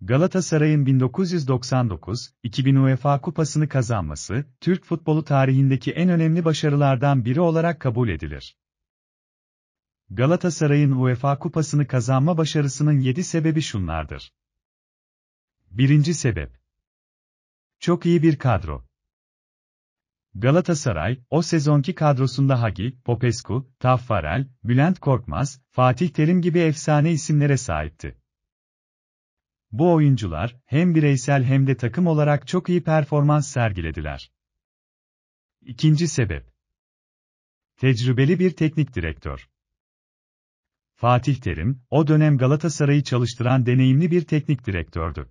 Galatasaray'ın 1999-2000 UEFA Kupası'nı kazanması, Türk futbolu tarihindeki en önemli başarılardan biri olarak kabul edilir. Galatasaray'ın UEFA Kupası'nı kazanma başarısının 7 sebebi şunlardır. 1. sebep Çok iyi bir kadro. Galatasaray, o sezonki kadrosunda Hagi, Popescu, Taffarel, Bülent Korkmaz, Fatih Terim gibi efsane isimlere sahipti. Bu oyuncular hem bireysel hem de takım olarak çok iyi performans sergilediler. İkinci sebep. Tecrübeli bir teknik direktör. Fatih Terim, o dönem Galatasaray'ı çalıştıran deneyimli bir teknik direktördü.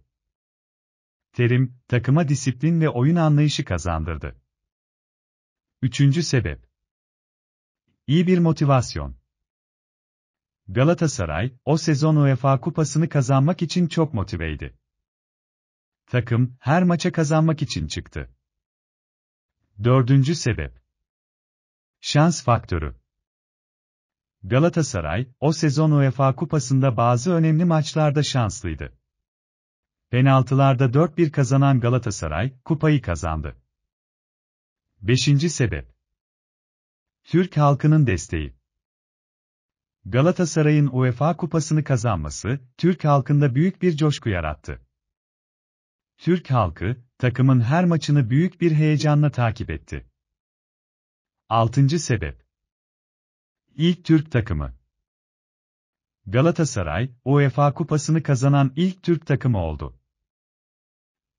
Terim, takıma disiplin ve oyun anlayışı kazandırdı. Üçüncü sebep. İyi bir motivasyon. Galatasaray, o sezon UEFA Kupası'nı kazanmak için çok motiveydi. Takım, her maça kazanmak için çıktı. Dördüncü sebep. Şans faktörü. Galatasaray, o sezon UEFA Kupası'nda bazı önemli maçlarda şanslıydı. Penaltılarda 4-1 kazanan Galatasaray, kupayı kazandı. Beşinci sebep. Türk halkının desteği. Galatasaray'ın UEFA Kupası'nı kazanması, Türk halkında büyük bir coşku yarattı. Türk halkı, takımın her maçını büyük bir heyecanla takip etti. 6. Sebep İlk Türk takımı Galatasaray, UEFA Kupası'nı kazanan ilk Türk takımı oldu.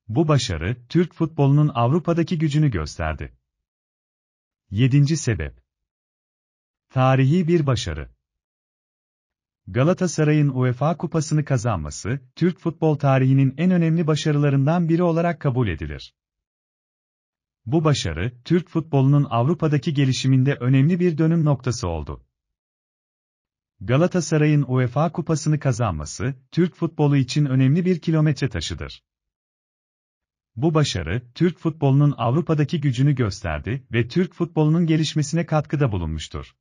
Bu başarı, Türk futbolunun Avrupa'daki gücünü gösterdi. 7. Sebep Tarihi bir başarı Galatasaray'ın UEFA Kupası'nı kazanması, Türk futbol tarihinin en önemli başarılarından biri olarak kabul edilir. Bu başarı, Türk futbolunun Avrupa'daki gelişiminde önemli bir dönüm noktası oldu. Galatasaray'ın UEFA Kupası'nı kazanması, Türk futbolu için önemli bir kilometre taşıdır. Bu başarı, Türk futbolunun Avrupa'daki gücünü gösterdi ve Türk futbolunun gelişmesine katkıda bulunmuştur.